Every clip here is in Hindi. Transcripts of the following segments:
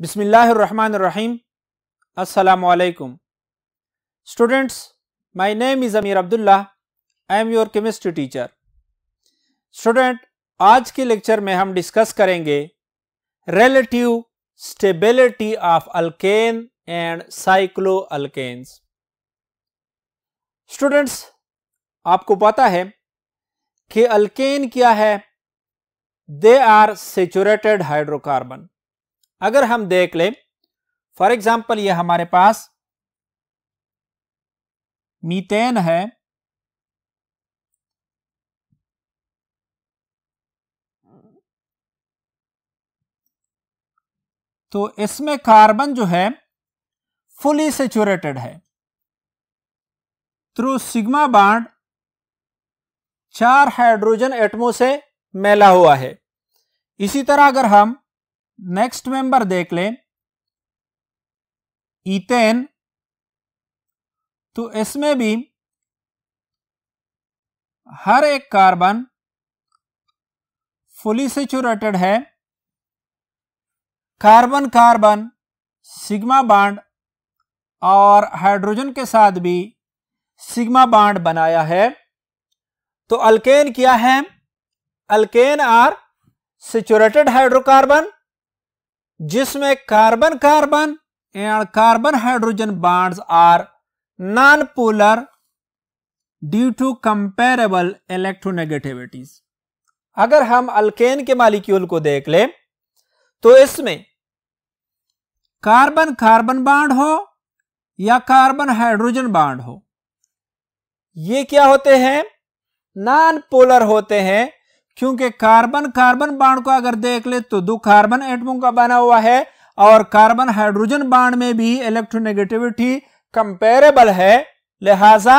बिसमीम अलकुम students my name is Amir Abdullah I am your chemistry teacher student आज के लेक्चर में हम डिस्कस करेंगे relative stability of alkane and cycloalkanes students आपको पता है कि अल्केन क्या है दे आर सेचुरेटेड हाइड्रोकार्बन अगर हम देख लें फॉर एग्जाम्पल ये हमारे पास मीथेन है तो इसमें कार्बन जो है फुली सेचुरेटेड है थ्रू सिग्मा बाड चार हाइड्रोजन एटमो से मेला हुआ है इसी तरह अगर हम नेक्स्ट मेंबर देख लें इथेन तो इसमें भी हर एक कार्बन फुली सेचुरेटेड है कार्बन कार्बन सिग्मा बाड और हाइड्रोजन के साथ भी सिग्मा बांड बनाया है तो अल्केन क्या है अल्केन आर सेचुरेटेड हाइड्रोकार्बन जिसमें carbon carbon and carbon hydrogen bonds are non polar due to comparable electronegativities अगर हम अल्केन के मालिक्यूल को देख ले तो इसमें कार्बन कार्बन बाड हो या कार्बन हाइड्रोजन बॉन्ड हो ये क्या होते हैं नॉन पोलर होते हैं क्योंकि कार्बन कार्बन बाण को अगर देख ले तो दो कार्बन एटमों का बना हुआ है और कार्बन हाइड्रोजन बाण में भी इलेक्ट्रोनेगेटिविटी कंपेरेबल है लिहाजा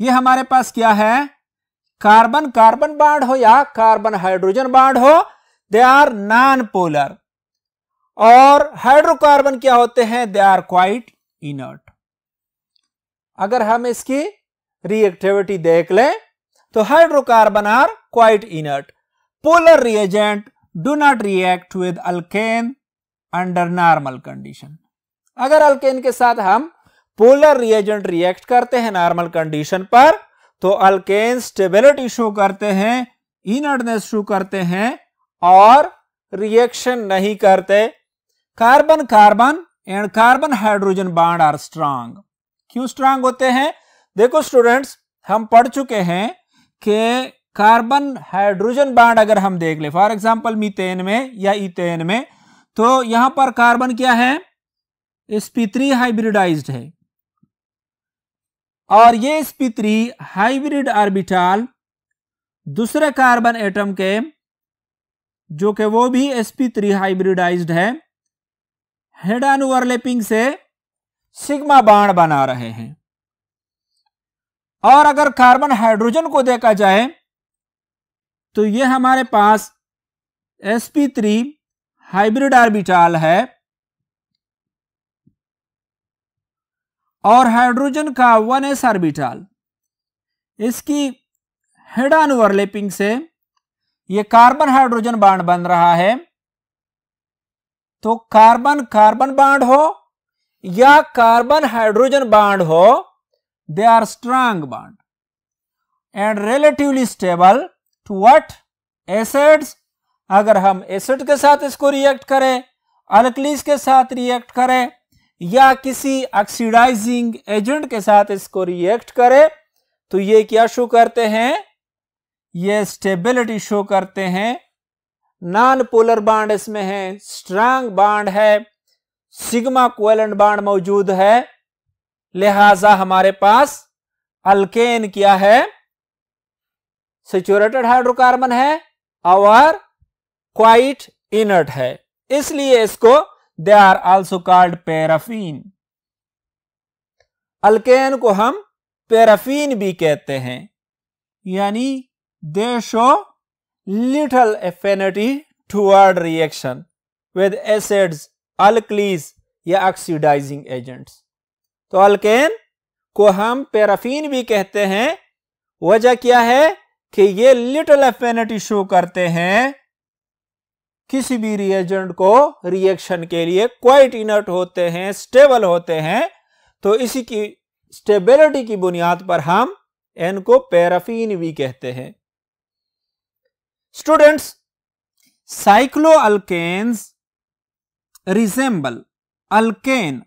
ये हमारे पास क्या है कार्बन कार्बन बाड हो या कार्बन हाइड्रोजन बाड हो दे आर नॉन पोलर और हाइड्रोकार्बन क्या होते हैं दे आर क्वाइट इनर्ट अगर हम इसकी रिएक्टिविटी देख लें तो hydrocarbon are quite inert polar reagent do not react with alkane under normal condition अगर अल्केन के साथ हम पोलर रिएजेंट रिएक्ट करते हैं नॉर्मल कंडीशन पर तो अल्केन स्टेबिलिटी शो करते हैं इनर्टनेस शो करते हैं और रिएक्शन नहीं करते carbon carbon and carbon hydrogen bond are strong क्यों स्ट्रांग होते हैं देखो स्टूडेंट्स हम पढ़ चुके हैं के कार्बन हाइड्रोजन बाड अगर हम देख ले फॉर एग्जाम्पल मीथेन में या इथेन में तो यहां पर कार्बन क्या है स्पी हाइब्रिडाइज्ड है और ये स्पी हाइब्रिड आर्बिटाल दूसरे कार्बन एटम के जो कि वो भी थ्री हाइब्रिडाइज्ड है हेड ऑन ओवरलैपिंग से सिग्मा बाण बना रहे हैं और अगर कार्बन हाइड्रोजन को देखा जाए तो ये हमारे पास sp3 हाइब्रिड आर्बिटाल है और हाइड्रोजन का वन एस आर्बिटाल इसकी हेड ऑन से ये कार्बन हाइड्रोजन बांड बन रहा है तो कार्बन कार्बन बांड हो या कार्बन हाइड्रोजन बाड हो they are strong bond and relatively stable to what acids अगर हम एसिड के साथ इसको रिएक्ट करें अल्कलीज के साथ रिएक्ट करें या किसी ऑक्सीडाइजिंग एजेंट के साथ इसको रिएक्ट करें तो ये क्या शो करते हैं ये स्टेबिलिटी शो करते हैं नॉन पोलर बाड इसमें है स्ट्रांग बाड है सिग्मा कोवेलेंट बाड मौजूद है लिहाजा हमारे पास अल्केन क्या है सिचुरेटेड हाइड्रोकार्बन है और क्वाइट इनर्ट है इसलिए इसको they are also called paraffin alkane को हम पेराफीन भी कहते हैं यानी they show little affinity toward reaction with acids alkalis या ऑक्सीडाइजिंग एजेंट्स तो अल्केन को हम पेराफीन भी कहते हैं वजह क्या है कि ये लिटिल एफेनिटी शो करते हैं किसी भी रिएजेंट को रिएक्शन के लिए क्वाइट इनर्ट होते हैं स्टेबल होते हैं तो इसी की स्टेबिलिटी की बुनियाद पर हम एन को पैराफीन भी कहते हैं students cycloalkanes resemble alkane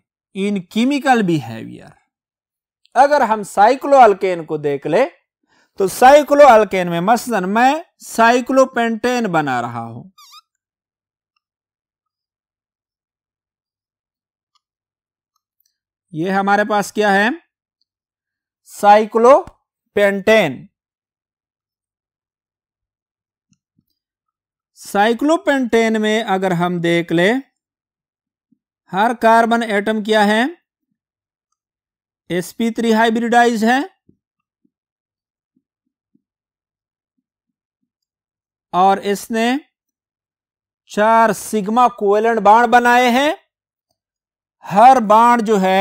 in chemical behaviour अगर हम साइक्लो अल्केन को देख ले तो साइक्लो अल्केन में मसलन मैं साइक्लोपेंटेन बना रहा हूं ये हमारे पास क्या है साइक्लोपेंटेन साइक्लोपेंटेन में अगर हम देख ले हर कार्बन एटम क्या है sp3 हाइब्रिडाइज है और इसने चार सिग्मा कोवेलेंट बाण बनाए हैं हर बाण जो है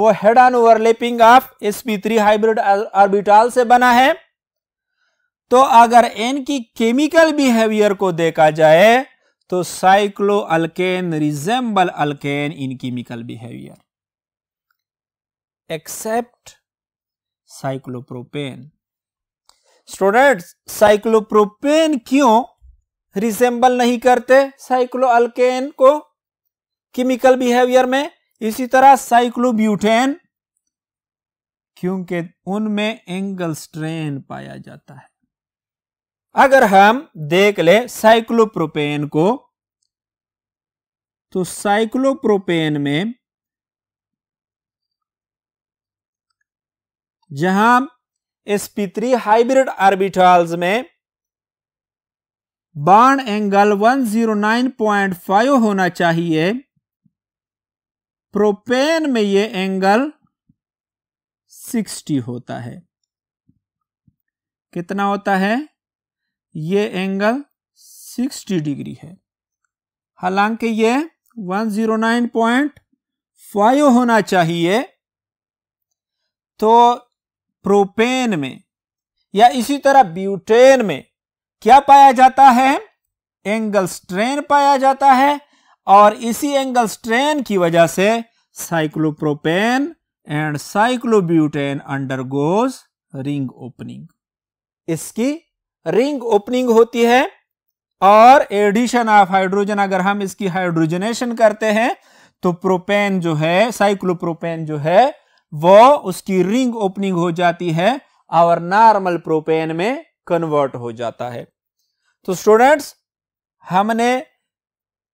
वो head on overlapping of sp3 hybrid orbital से बना है तो अगर इनकी केमिकल बिहेवियर को देखा जाए तो cycloalkane resemble alkane in chemical behaviour except cyclopropane students cyclopropane क्यों रिजेंबल नहीं करते साइक्लो अल्केन को केमिकल बिहेवियर में इसी तरह साइक्लोब्यूटेन क्योंकि उनमें एंगल स्ट्रेन पाया जाता है अगर हम देख ले साइक्लोप्रोपेन को तो साइक्लोप्रोपेन में जहां sp3 हाइब्रिड आर्बिटॉल्स में बाण एंगल 109.5 होना चाहिए प्रोपेन में ये एंगल 60 होता है कितना होता है ये एंगल 60 डिग्री है हालांकि ये 109.5 होना चाहिए तो प्रोपेन में या इसी तरह ब्यूटेन में क्या पाया जाता है एंगल स्ट्रेन पाया जाता है और इसी एंगल स्ट्रेन की वजह से cyclopropane and cyclobutane undergoes ring opening इसकी रिंग ओपनिंग होती है और एडिशन ऑफ हाइड्रोजन अगर हम इसकी हाइड्रोजनेशन करते हैं तो प्रोपेन जो है साइक्लोप्रोपेन जो है वो उसकी रिंग ओपनिंग हो जाती है और नॉर्मल प्रोपेन में कन्वर्ट हो जाता है तो स्टूडेंट्स हमने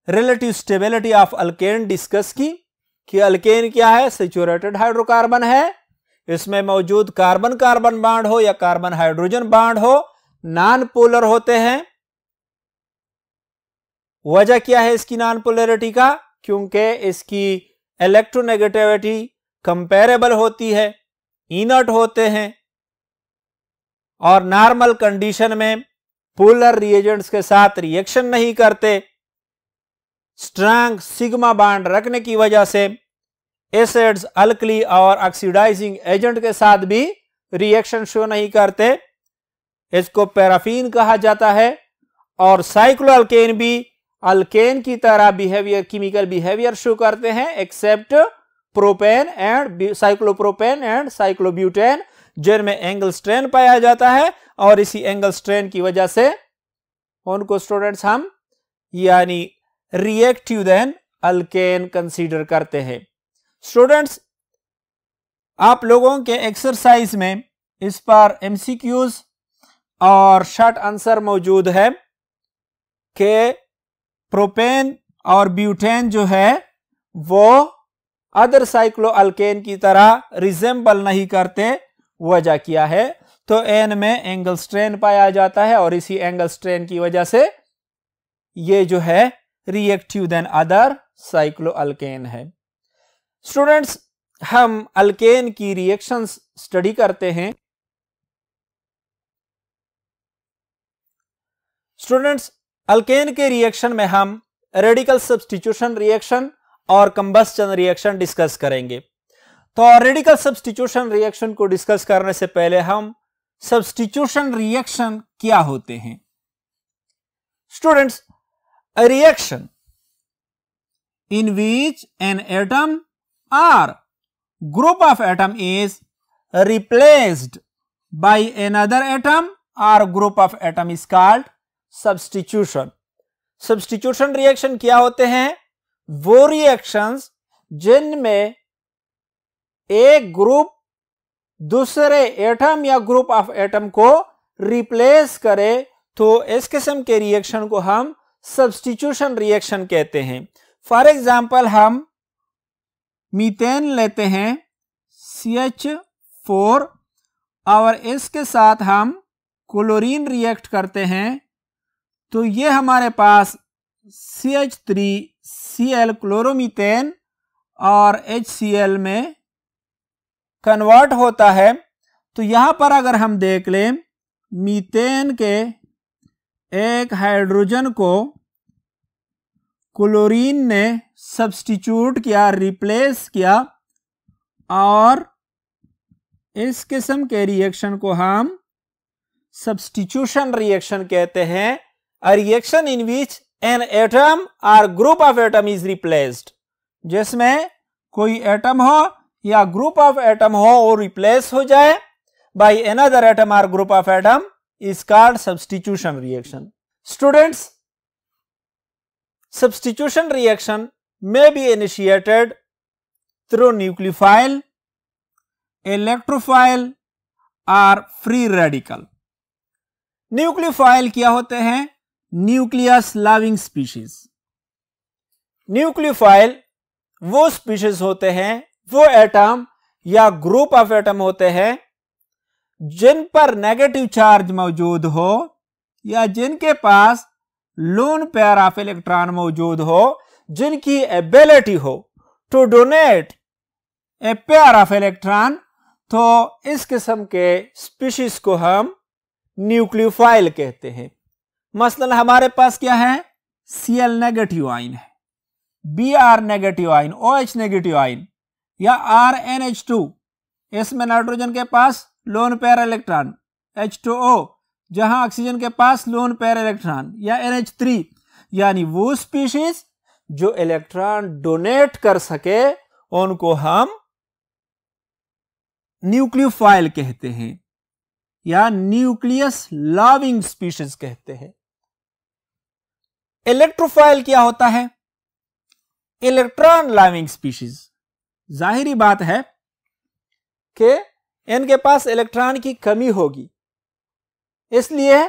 relative stability of alkane discuss की कि अल्केन क्या है सेचुरेटेड हाइड्रोकार्बन है इसमें मौजूद कार्बन कार्बन बाड हो या कार्बन हाइड्रोजन बाड हो नॉन पोलर होते हैं वजह क्या है इसकी नॉन पोलरिटी का क्योंकि इसकी इलेक्ट्रोनेगेटिविटी कंपेरेबल होती है इनर्ट होते हैं और नॉर्मल कंडीशन में पोलर रिएजेंट्स के साथ रिएक्शन नहीं करते स्ट्रांग सिग्मा बांड रखने की वजह से एसिड्स अल्कली और ऑक्सीडाइजिंग एजेंट के साथ भी रिएक्शन शो नहीं करते इसको पैराफीन कहा जाता है और अल्केन भी अल्केन की तरह बिहेवियर केमिकल बिहेवियर शो करते हैं except propane and cyclopropane and cyclobutane जिनमें एंगल स्ट्रेन पाया जाता है और इसी एंगल स्ट्रेन की वजह से उनको स्टूडेंट्स हम यानी रिएक्टिव देन अल्केन कंसीडर करते हैं स्टूडेंट्स आप लोगों के एक्सरसाइज में इस पर एमसीक्यूज़ और शॉर्ट आंसर मौजूद है कि प्रोपेन और ब्यूटेन जो है वो अदर अल्केन की तरह रिजेंबल नहीं करते वजह किया है तो एन में एंगल स्ट्रेन पाया जाता है और इसी एंगल स्ट्रेन की वजह से ये जो है रिएक्टिव देन अदर अल्केन है स्टूडेंट्स हम अल्केन की रिएक्शंस स्टडी करते हैं स्टूडेंट्स अल्केन के रिएक्शन में हम रेडिकल सब्सटीट्यूशन रिएक्शन और कंबस्टन रिएक्शन डिस्कस करेंगे तो रेडिकल सब्सटीट्यूशन रिएक्शन को डिस्कस करने से पहले हम सब्सटीट्यूशन रिएक्शन क्या होते हैं students reaction in which an atom or group of atom is replaced by another atom or group of atom is called substitution substitution reaction क्या होते हैं वो रिएक्शंस जिनमें एक ग्रुप दूसरे एटम या ग्रुप ऑफ एटम को रिप्लेस करे तो इस किस्म के रिएक्शन को हम सब्सटीट्यूशन रिएक्शन कहते हैं फॉर एग्जाम्पल हम मीथेन लेते हैं सी एच फोर और इसके साथ हम क्लोरीन रिएक्ट करते हैं तो ये हमारे पास C H three C L chloromethane और एच सी एल में कन्वर्ट होता है तो यहाँ पर अगर हम देख लें मीथेन के एक हाइड्रोजन को क्लोरीन ने सब्सटीट्यूट किया रिप्लेस किया और इस किस्म के रिएक्शन को हम सब्सटीट्यूशन रिएक्शन कहते हैं a reaction in which an atom or group of atom is replaced जिसमें कोई atom हो या group of atom हो वो replace हो जाए by another atom or group of atom is called substitution reaction. Students, substitution reaction may be initiated through nucleophile, electrophile or free radical. nucleophile kya hote hain nucleus loving species nucleophile वो स्पीशीज होते हैं वो एटम या ग्रुप ऑफ एटम होते हैं जिन पर नेगेटिव चार्ज मौजूद हो या जिनके पास लोन पेयर ऑफ इलेक्ट्रॉन मौजूद हो जिनकी एबिलिटी हो to donate a pair of electron तो इस किस्म के स्पीशीज को हम न्यूक्लियोफाइल कहते हैं मसलन हमारे पास क्या है सी एल नेगेटिव आइन है B are negative ion O H negative ion या आर एन एच टू इसमें नाइट्रोजन के पास lone pair electron H two O जहां ऑक्सीजन के पास लोन पैर इलेक्ट्रॉन या एन एच थ्री यानी वो स्पीशीज जो इलेक्ट्रॉन डोनेट कर सके उनको हम न्यूक्लियोफाइल कहते हैं या न्यूक्लियस लविंग स्पीशीज कहते हैं इलेक्ट्रोफाइल क्या होता है इलेक्ट्रॉन लाइविंग स्पीशीज जाहिरी बात है कि इनके पास इलेक्ट्रॉन की कमी होगी इसलिए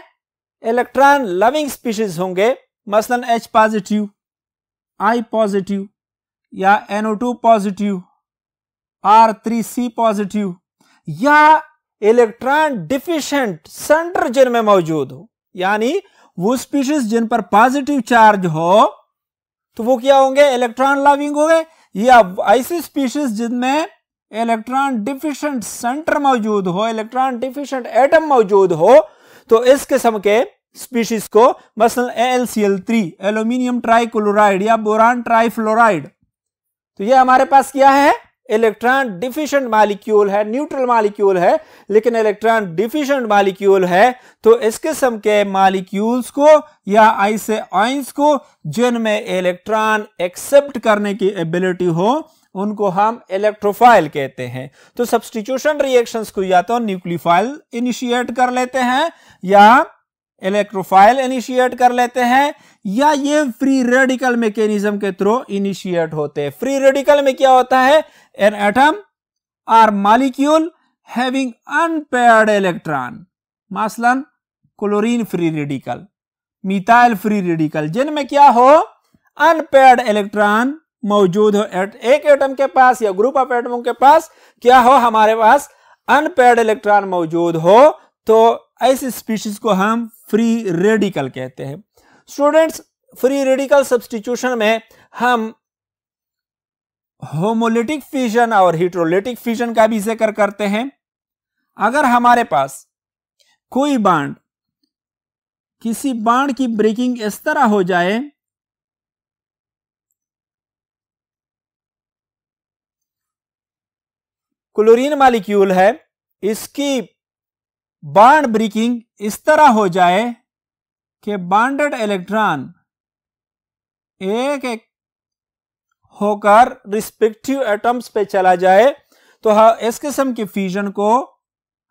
इलेक्ट्रॉन लविंग स्पीशीज होंगे मसलन एच पॉजिटिव आई पॉजिटिव या NO2 पॉजिटिव R3C पॉजिटिव या इलेक्ट्रॉन डिफिशियंट सेंटर जिनमें मौजूद हो यानी वो स्पीशीज जिन पर पॉजिटिव चार्ज हो तो वो क्या होंगे इलेक्ट्रॉन लविंग होंगे या ऐसी स्पीशीज जिनमें इलेक्ट्रॉन डिफिशियंट सेंटर मौजूद हो इलेक्ट्रॉन डिफिशियंट एटम मौजूद हो तो इस किस्म के स्पीशीज को मसल एल थ्री एल्यूमिनियम ट्राइक्लोराइड या बोरान ट्राइफ्लोराइड तो ये हमारे पास क्या है इलेक्ट्रॉन डिफिशियंट मालिक्यूल है न्यूट्रल मालिक्यूल है लेकिन इलेक्ट्रॉन डिफिशियंट मालिक्यूल है तो इस किस्म के मालिक्यूल्स को या ऐसे आइंस को जिनमें इलेक्ट्रॉन एक्सेप्ट करने की एबिलिटी हो उनको हम इलेक्ट्रोफाइल कहते हैं तो सब्सटीट्यूशन रिएक्शंस को या तो न्यूक्लियोफाइल इनिशिएट कर लेते हैं या इलेक्ट्रोफाइल इनिशिएट कर लेते हैं या ये फ्री रेडिकल मैकेनिज्म के थ्रू इनिशिएट होते हैं फ्री रेडिकल में क्या होता है an atom or molecule having unpaired electron मसलन chlorine free radical methyl free radical जिनमें क्या हो अनपेयर्ड इलेक्ट्रॉन मौजूद हो एट, एक एटम के पास या ग्रुप ऑफ एटमों के पास क्या हो हमारे पास अनपेयर्ड इलेक्ट्रॉन मौजूद हो तो ऐसी स्पीशीज को हम फ्री रेडिकल कहते हैं स्टूडेंट्स फ्री रेडिकल सब्सटीट्यूशन में हम होमोलिटिक फ्यूजन और हिट्रोलिटिक फ्यूजन का भी जिक्र करते हैं अगर हमारे पास कोई बांड किसी बांड की ब्रेकिंग इस तरह हो जाए क्लोरीन मालिक्यूल है इसकी बांड ब्रेकिंग इस तरह हो जाए कि बॉन्डेड इलेक्ट्रॉन एक एक होकर रिस्पेक्टिव एटम्स पे चला जाए तो इस किस्म की फ्यूजन को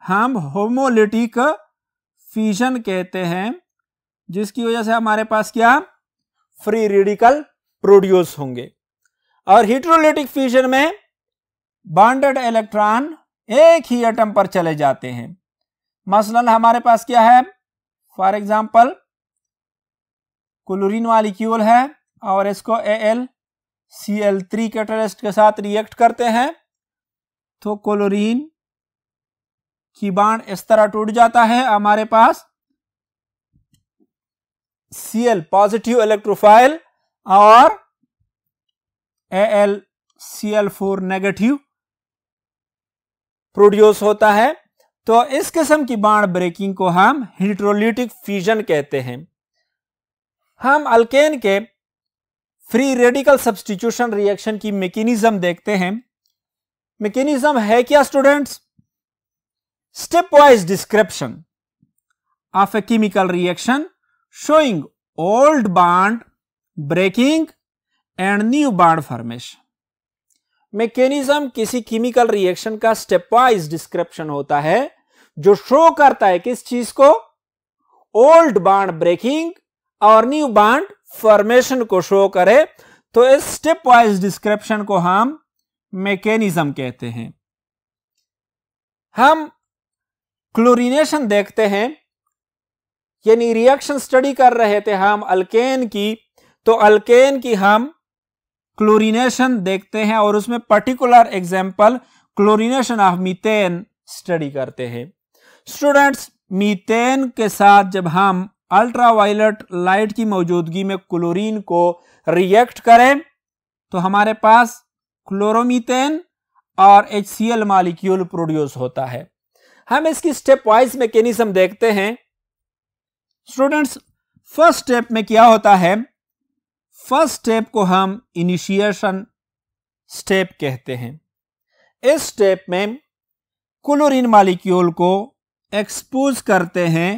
हम होमोलिटिक फ्यूजन कहते हैं जिसकी वजह से हमारे पास क्या फ्री रेडिकल प्रोड्यूस होंगे और हीट्रोलिटिक फ्यूजन में बॉन्डेड इलेक्ट्रॉन एक ही एटम पर चले जाते हैं मसलन हमारे पास क्या है फॉर एग्जाम्पल क्लोरीन मालिक्यूल है और इसको A L C L three catalyst के साथ रिएक्ट करते हैं तो क्लोरीन की बाड इस तरह टूट जाता है हमारे पास सी एल पॉजिटिव इलेक्ट्रोफाइल और A L C L four negative produce होता है तो इस किस्म की बाण ब्रेकिंग को हम हिड्रोलिटिक फ्यूजन कहते हैं हम अल्केन के फ्री रेडिकल सब्सटीट्यूशन रिएक्शन की मेकेनिज्म देखते हैं मेकेनिज्म है क्या students stepwise description of a chemical reaction showing old bond breaking and new bond formation mechanism किसी केमिकल रिएक्शन का स्टेप वाइज डिस्क्रिप्शन होता है जो शो करता है किस चीज को ओल्ड बॉन्ड ब्रेकिंग और न्यू बाड फॉर्मेशन को शो करे तो इस स्टेप वाइज डिस्क्रिप्शन को हम मैकेनिज्म कहते हैं हम क्लोरिनेशन देखते हैं यानी रिएक्शन स्टडी कर रहे थे हम अल्केन की तो अल्केन की हम क्लोरिनेशन देखते हैं और उसमें particular example chlorination of methane study करते हैं स्टूडेंट्स मीथेन के साथ जब हम अल्ट्रावायलेट लाइट की मौजूदगी में क्लोरीन को रिएक्ट करें तो हमारे पास क्लोरोमीथेन और एच मॉलिक्यूल प्रोड्यूस होता है हम इसकी स्टेप वाइज मैकेनिज्म देखते हैं स्टूडेंट्स फर्स्ट स्टेप में क्या होता है फर्स्ट स्टेप को हम इनिशिएशन स्टेप कहते हैं इस स्टेप में क्लोरीन मॉलिक्यूल को एक्सपोज करते हैं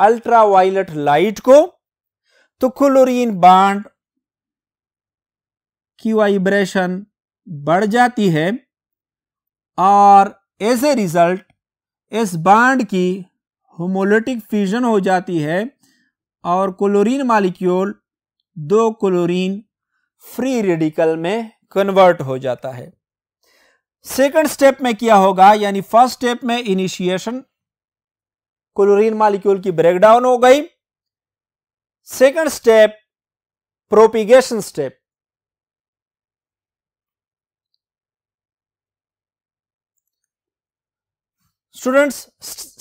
अल्ट्रावायलेट लाइट को तो क्लोरीन बाड की वाइब्रेशन बढ़ जाती है और एज ए रिजल्ट इस बाड की होमोलिटिक फ्यूजन हो जाती है और क्लोरीन मालिक्यूल दो क्लोरीन फ्री रेडिकल में कन्वर्ट हो जाता है सेकंड स्टेप में क्या होगा यानी फर्स्ट स्टेप में इनिशिएशन क्लोरीन मालिक्यूल की ब्रेकडाउन हो गई second step propagation step students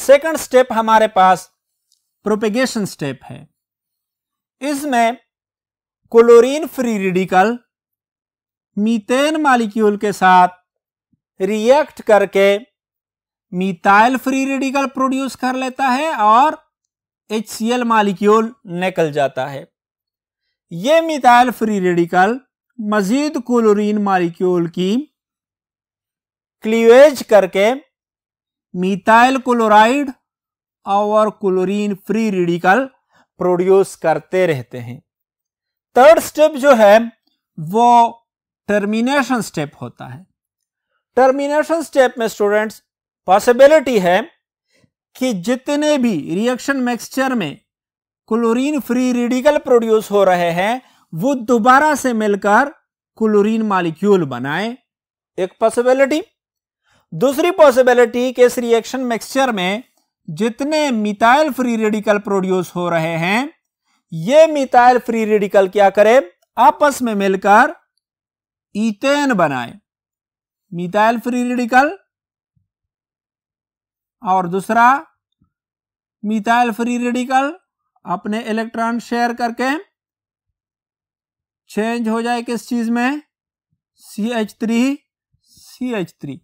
second step हमारे पास प्रोपिगेशन स्टेप है इसमें chlorine free radical methane molecule के साथ रिएक्ट करके मिथाइल फ्री रेडिकल प्रोड्यूस कर लेता है और एच सी एल मालिक्यूल निकल जाता है यह मिथाइल फ्री रेडिकल मजीद क्लोरीन मालिक्यूल की क्लीवेज करके मिथाइल क्लोराइड और क्लोरीन फ्री रेडिकल प्रोड्यूस करते रहते हैं थर्ड स्टेप जो है वो टर्मिनेशन स्टेप होता है टर्मिनेशन स्टेप में स्टूडेंट्स पॉसिबिलिटी है कि जितने भी रिएक्शन मिक्सचर में क्लोरीन फ्री रेडिकल प्रोड्यूस हो रहे हैं वो दोबारा से मिलकर क्लोरीन मालिक्यूल बनाए एक पॉसिबिलिटी दूसरी पॉसिबिलिटी कि इस रिएक्शन मिक्सचर में जितने मिथाइल फ्री रेडिकल प्रोड्यूस हो रहे हैं ये मिथाइल फ्री रेडिकल क्या करे आपस में मिलकर इथेन बनाए मिथाइल फ्री रेडिकल और दूसरा मिथाइल फ्री रेडिकल अपने इलेक्ट्रॉन शेयर करके चेंज हो जाए किस चीज में C H three C H three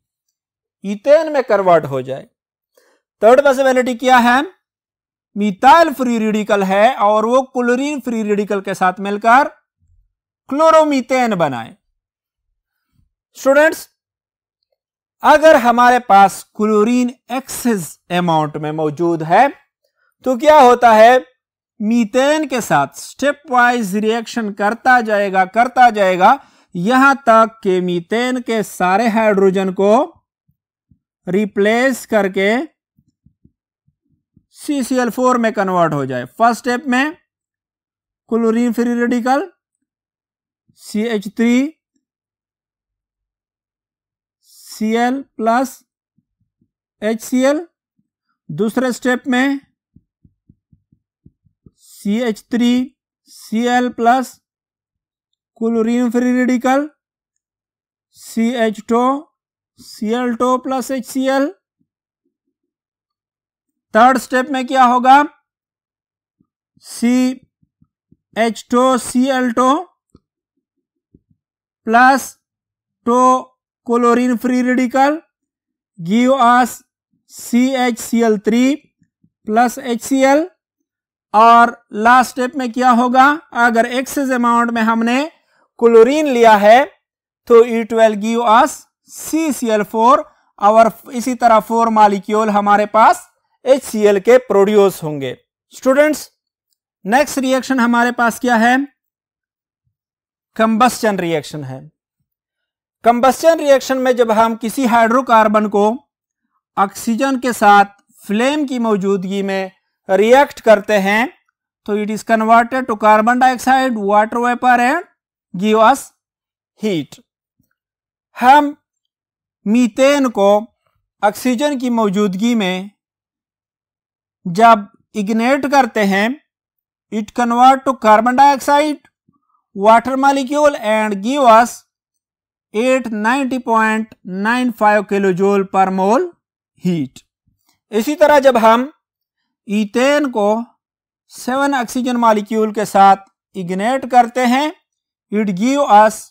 ethane में कन्वर्ट हो जाए थर्ड पॉसिबिलिटी क्या है मिथाइल फ्री रेडिकल है और वो क्लोरीन फ्री रेडिकल के साथ मिलकर क्लोरोमीथेन बनाए स्टूडेंट्स अगर हमारे पास क्लोरीन एक्सेस अमाउंट में मौजूद है तो क्या होता है मीथेन के साथ स्टेप वाइज रिएक्शन करता जाएगा करता जाएगा यहां तक कि मीथेन के सारे हाइड्रोजन को रिप्लेस करके CCl4 में कन्वर्ट हो जाए फर्स्ट स्टेप में chlorine free radical CH3 C L plus H C L दूसरे स्टेप में C H three C L plus chlorine free radical C H two C L two plus H C L third step में क्या होगा C H two C L two plus two free radical us C H C L three plus H C L और लास्ट स्टेप में क्या होगा अगर एक्सेस अमाउंट में हमने क्लोरीन लिया है तो ई will give us C C L four और इसी तरह फोर मालिक्यूल हमारे पास एच सी एल के प्रोड्यूस होंगे स्टूडेंट्स नेक्स्ट रिएक्शन हमारे पास क्या है कंबस्टन रिएक्शन है कंबस्टन रिएक्शन में जब हम किसी हाइड्रोकार्बन को ऑक्सीजन के साथ फ्लेम की मौजूदगी में रिएक्ट करते हैं तो it is converted to carbon dioxide water vapour and give us heat हम मीथेन को ऑक्सीजन की मौजूदगी में जब इग्नेट करते हैं it convert to carbon dioxide water molecule and give us eight ninety point nine five kilo joule per mole heat इसी तरह जब हम ईथेन को सेवन ऑक्सीजन मॉलिक्यूल के साथ इग्नेट करते हैं it give us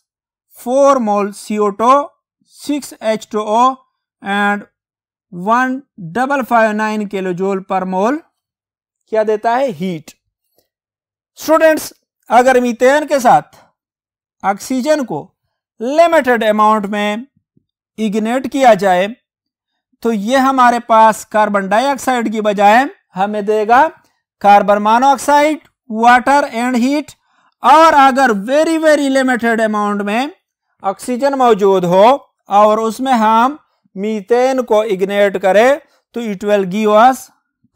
four mole C O two six H two O and one double five nine kilo joule per mole क्या देता है हीट स्टूडेंट्स अगर मीथेन के साथ ऑक्सीजन को लिमिटेड अमाउंट में इग्नेट किया जाए तो ये हमारे पास कार्बन डाइऑक्साइड की बजाय हमें देगा carbon monoxide water and heat और अगर वेरी वेरी लिमिटेड अमाउंट में ऑक्सीजन मौजूद हो और उसमें हम मीथेन को इग्नेट करें तो it will give us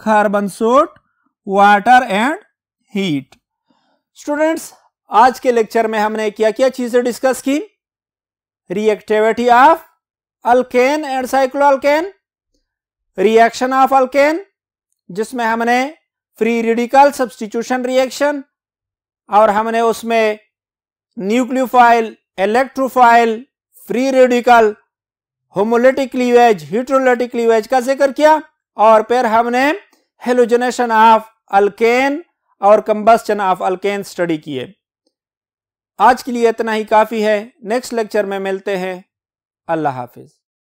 carbon soot water and heat students आज के लेक्चर में हमने क्या क्या चीजें डिस्कस की reactivity of alkane and cycloalkane reaction of alkane जिसमें हमने फ्री रेडिकल सब्सटीट्यूशन रिएक्शन और हमने उसमें nucleophile electrophile free radical homolytic cleavage heterolytic cleavage का जिक्र किया और फिर हमने हेलोजनेशन ऑफ अल्केन और कंबस्टन ऑफ अल्केन स्टडी किए आज के लिए इतना ही काफ़ी है नेक्स्ट लेक्चर में मिलते हैं अल्लाह हाफिज़